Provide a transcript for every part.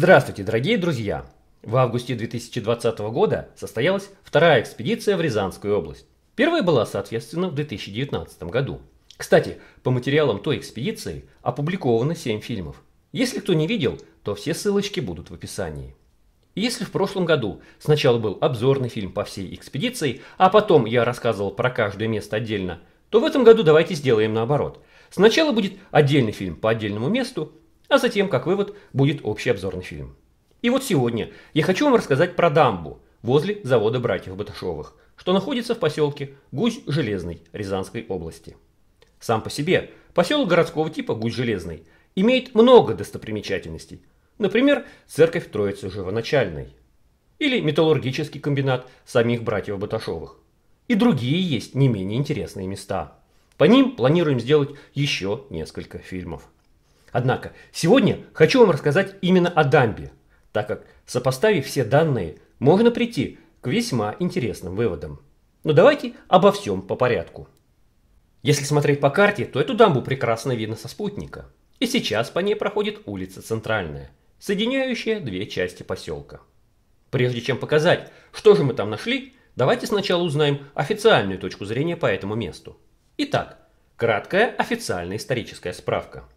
Здравствуйте, дорогие друзья! В августе 2020 года состоялась вторая экспедиция в Рязанскую область. Первая была, соответственно, в 2019 году. Кстати, по материалам той экспедиции опубликовано 7 фильмов. Если кто не видел, то все ссылочки будут в описании. если в прошлом году сначала был обзорный фильм по всей экспедиции, а потом я рассказывал про каждое место отдельно, то в этом году давайте сделаем наоборот. Сначала будет отдельный фильм по отдельному месту, а затем, как вывод, будет общий обзорный фильм. И вот сегодня я хочу вам рассказать про дамбу возле завода братьев Баташовых, что находится в поселке Гусь-Железный Рязанской области. Сам по себе поселок городского типа Гусь-Железный имеет много достопримечательностей, например, церковь Троицы Живоначальной или металлургический комбинат самих братьев Баташовых. И другие есть не менее интересные места. По ним планируем сделать еще несколько фильмов. Однако, сегодня хочу вам рассказать именно о дамбе, так как, сопоставив все данные, можно прийти к весьма интересным выводам. Но давайте обо всем по порядку. Если смотреть по карте, то эту дамбу прекрасно видно со спутника. И сейчас по ней проходит улица Центральная, соединяющая две части поселка. Прежде чем показать, что же мы там нашли, давайте сначала узнаем официальную точку зрения по этому месту. Итак, краткая официальная историческая справка –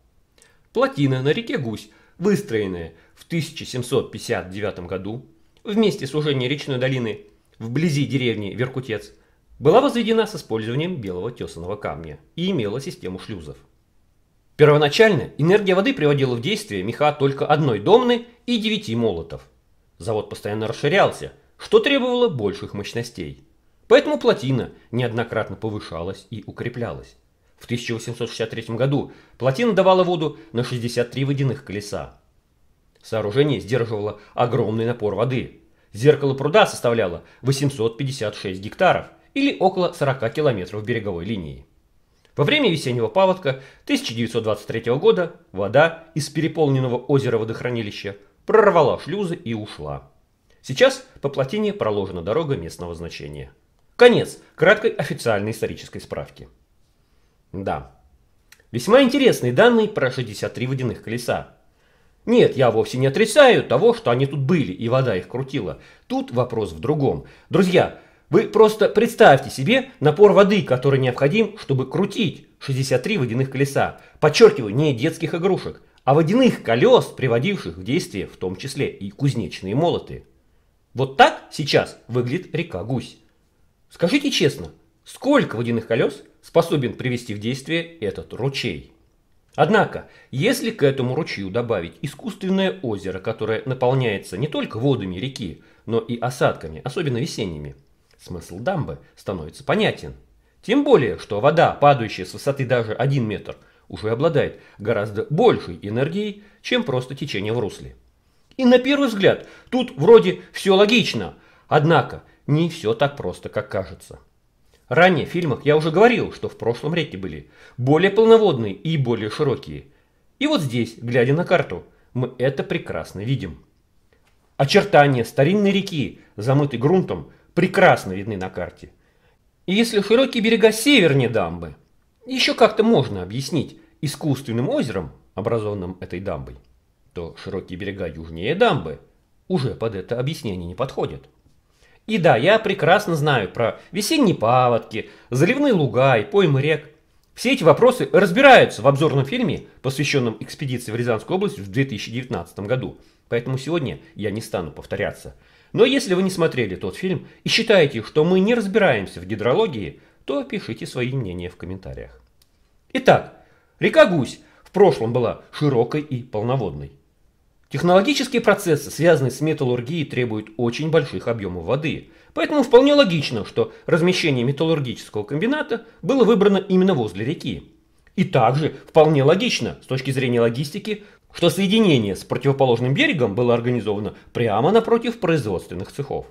плотина на реке Гусь, выстроенная в 1759 году в месте сужения речной долины вблизи деревни Веркутец, была возведена с использованием белого тесаного камня и имела систему шлюзов. Первоначально энергия воды приводила в действие меха только одной домны и девяти молотов. Завод постоянно расширялся, что требовало больших мощностей. Поэтому плотина неоднократно повышалась и укреплялась в 1863 году плотина давала воду на 63 водяных колеса. Сооружение сдерживало огромный напор воды. Зеркало пруда составляло 856 гектаров или около 40 километров береговой линии. Во время весеннего паводка 1923 года вода из переполненного озера-водохранилища прорвала шлюзы и ушла. Сейчас по плотине проложена дорога местного значения. Конец краткой официальной исторической справки. Да. Весьма интересные данные про 63 водяных колеса. Нет, я вовсе не отрицаю того, что они тут были и вода их крутила. Тут вопрос в другом. Друзья, вы просто представьте себе напор воды, который необходим, чтобы крутить 63 водяных колеса. Подчеркиваю, не детских игрушек, а водяных колес, приводивших в действие в том числе и кузнечные молоты. Вот так сейчас выглядит река Гусь. Скажите честно, сколько водяных колес способен привести в действие этот ручей. Однако, если к этому ручью добавить искусственное озеро, которое наполняется не только водами реки, но и осадками, особенно весенними, смысл дамбы становится понятен. Тем более, что вода, падающая с высоты даже 1 метр, уже обладает гораздо большей энергией, чем просто течение в русле. И на первый взгляд, тут вроде все логично, однако не все так просто, как кажется. Ранее в фильмах я уже говорил, что в прошлом реки были более полноводные и более широкие. И вот здесь, глядя на карту, мы это прекрасно видим. Очертания старинной реки, замытой грунтом, прекрасно видны на карте. И если широкие берега севернее дамбы, еще как-то можно объяснить искусственным озером, образованным этой дамбой, то широкие берега южнее дамбы уже под это объяснение не подходят. И да, я прекрасно знаю про весенние паводки, заливные луга и поймы рек. Все эти вопросы разбираются в обзорном фильме, посвященном экспедиции в Рязанскую область в 2019 году. Поэтому сегодня я не стану повторяться. Но если вы не смотрели тот фильм и считаете, что мы не разбираемся в гидрологии, то пишите свои мнения в комментариях. Итак, река Гусь в прошлом была широкой и полноводной. Технологические процессы, связанные с металлургией, требуют очень больших объемов воды. Поэтому вполне логично, что размещение металлургического комбината было выбрано именно возле реки. И также вполне логично, с точки зрения логистики, что соединение с противоположным берегом было организовано прямо напротив производственных цехов.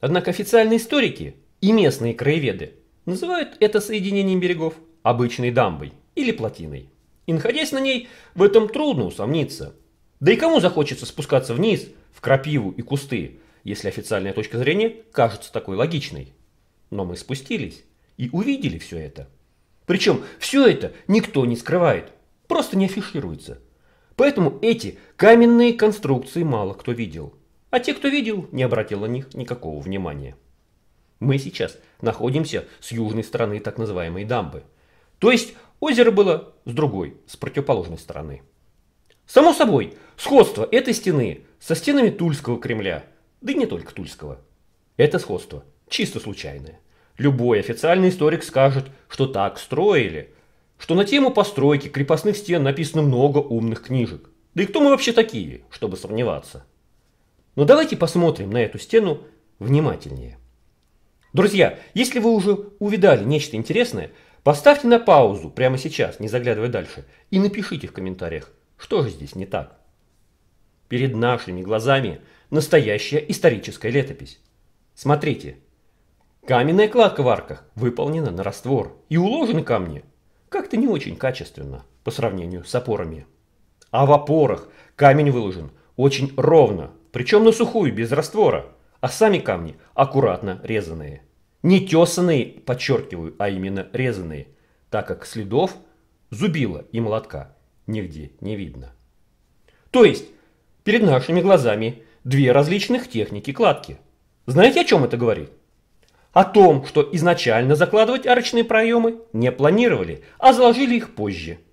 Однако официальные историки и местные краеведы называют это соединением берегов обычной дамбой или плотиной. И находясь на ней, в этом трудно усомниться – да и кому захочется спускаться вниз, в крапиву и кусты, если официальная точка зрения кажется такой логичной? Но мы спустились и увидели все это. Причем все это никто не скрывает, просто не афишируется. Поэтому эти каменные конструкции мало кто видел. А те, кто видел, не обратил на них никакого внимания. Мы сейчас находимся с южной стороны так называемой дамбы. То есть озеро было с другой, с противоположной стороны. Само собой, сходство этой стены со стенами Тульского Кремля, да и не только Тульского. Это сходство чисто случайное. Любой официальный историк скажет, что так строили, что на тему постройки крепостных стен написано много умных книжек. Да и кто мы вообще такие, чтобы сомневаться? Но давайте посмотрим на эту стену внимательнее. Друзья, если вы уже увидали нечто интересное, поставьте на паузу прямо сейчас, не заглядывая дальше, и напишите в комментариях, что же здесь не так? Перед нашими глазами настоящая историческая летопись. Смотрите. Каменная кладка в арках выполнена на раствор и уложены камни как-то не очень качественно по сравнению с опорами. А в опорах камень выложен очень ровно, причем на сухую, без раствора, а сами камни аккуратно резанные. Не тесанные, подчеркиваю, а именно резанные, так как следов зубила и молотка нигде не видно. То есть, перед нашими глазами две различных техники кладки. Знаете, о чем это говорит? О том, что изначально закладывать арочные проемы не планировали, а заложили их позже –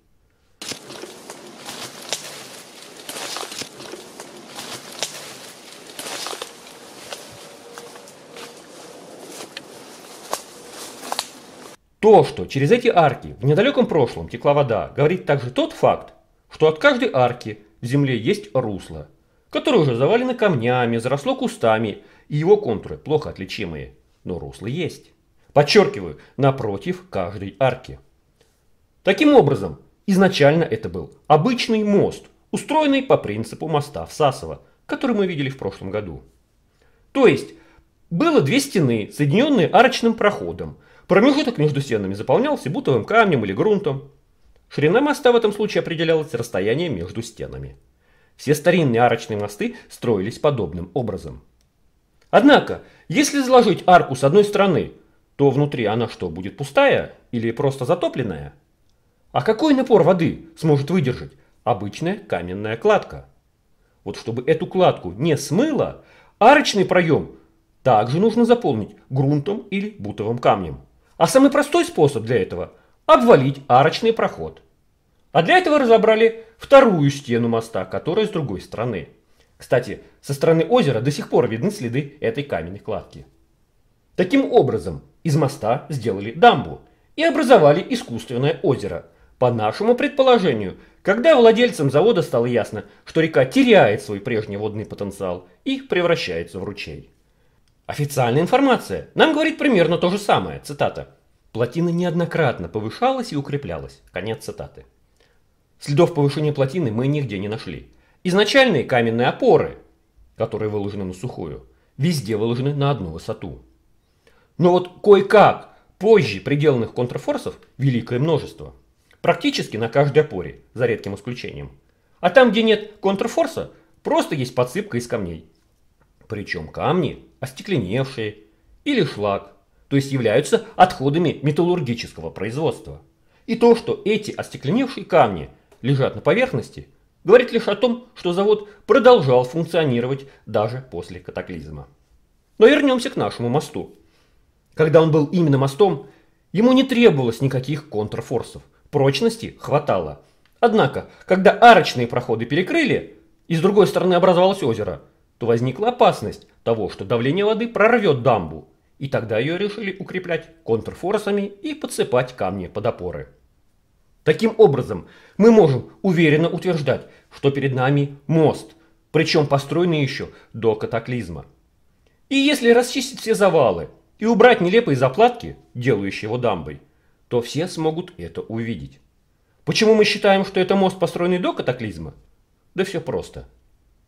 То, что через эти арки в недалеком прошлом текла вода, говорит также тот факт, что от каждой арки в земле есть русло, которое уже завалено камнями, заросло кустами, и его контуры плохо отличимые, но русло есть. Подчеркиваю, напротив каждой арки. Таким образом, изначально это был обычный мост, устроенный по принципу моста в Сасово, который мы видели в прошлом году. То есть, было две стены, соединенные арочным проходом – Промежуток между стенами заполнялся бутовым камнем или грунтом. Ширина моста в этом случае определялась расстояние между стенами. Все старинные арочные мосты строились подобным образом. Однако, если заложить арку с одной стороны, то внутри она что, будет пустая или просто затопленная? А какой напор воды сможет выдержать обычная каменная кладка? Вот чтобы эту кладку не смыло, арочный проем также нужно заполнить грунтом или бутовым камнем. А самый простой способ для этого – обвалить арочный проход. А для этого разобрали вторую стену моста, которая с другой стороны. Кстати, со стороны озера до сих пор видны следы этой каменной кладки. Таким образом, из моста сделали дамбу и образовали искусственное озеро. По нашему предположению, когда владельцам завода стало ясно, что река теряет свой прежний водный потенциал и превращается в ручей. Официальная информация нам говорит примерно то же самое, цитата. Плотина неоднократно повышалась и укреплялась. Конец цитаты. Следов повышения плотины мы нигде не нашли. Изначальные каменные опоры, которые выложены на сухую, везде выложены на одну высоту. Но вот кое-как позже приделанных контрфорсов великое множество. Практически на каждой опоре, за редким исключением. А там, где нет контрфорса, просто есть подсыпка из камней. Причем камни остекленевшие или шлак, то есть являются отходами металлургического производства. И то, что эти остекленевшие камни лежат на поверхности, говорит лишь о том, что завод продолжал функционировать даже после катаклизма. Но вернемся к нашему мосту. Когда он был именно мостом, ему не требовалось никаких контрфорсов, прочности хватало. Однако, когда арочные проходы перекрыли, и с другой стороны образовалось озеро, то возникла опасность того, что давление воды прорвет дамбу, и тогда ее решили укреплять контрфорсами и подсыпать камни под опоры. Таким образом, мы можем уверенно утверждать, что перед нами мост, причем построенный еще до катаклизма. И если расчистить все завалы и убрать нелепые заплатки, делающие его дамбой, то все смогут это увидеть. Почему мы считаем, что это мост, построенный до катаклизма? Да все просто.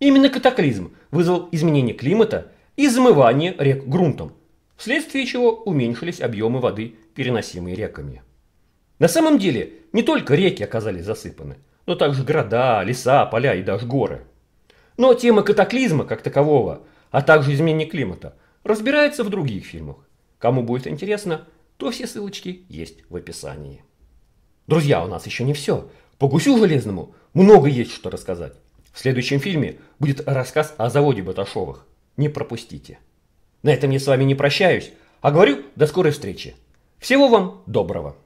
Именно катаклизм вызвал изменение климата и замывание рек грунтом – вследствие чего уменьшились объемы воды, переносимые реками. На самом деле, не только реки оказались засыпаны, но также города, леса, поля и даже горы. Но тема катаклизма как такового, а также изменения климата, разбирается в других фильмах. Кому будет интересно, то все ссылочки есть в описании. Друзья, у нас еще не все. По гусю железному много есть что рассказать. В следующем фильме будет рассказ о заводе Баташовых. Не пропустите. На этом я с вами не прощаюсь, а говорю до скорой встречи. Всего вам доброго!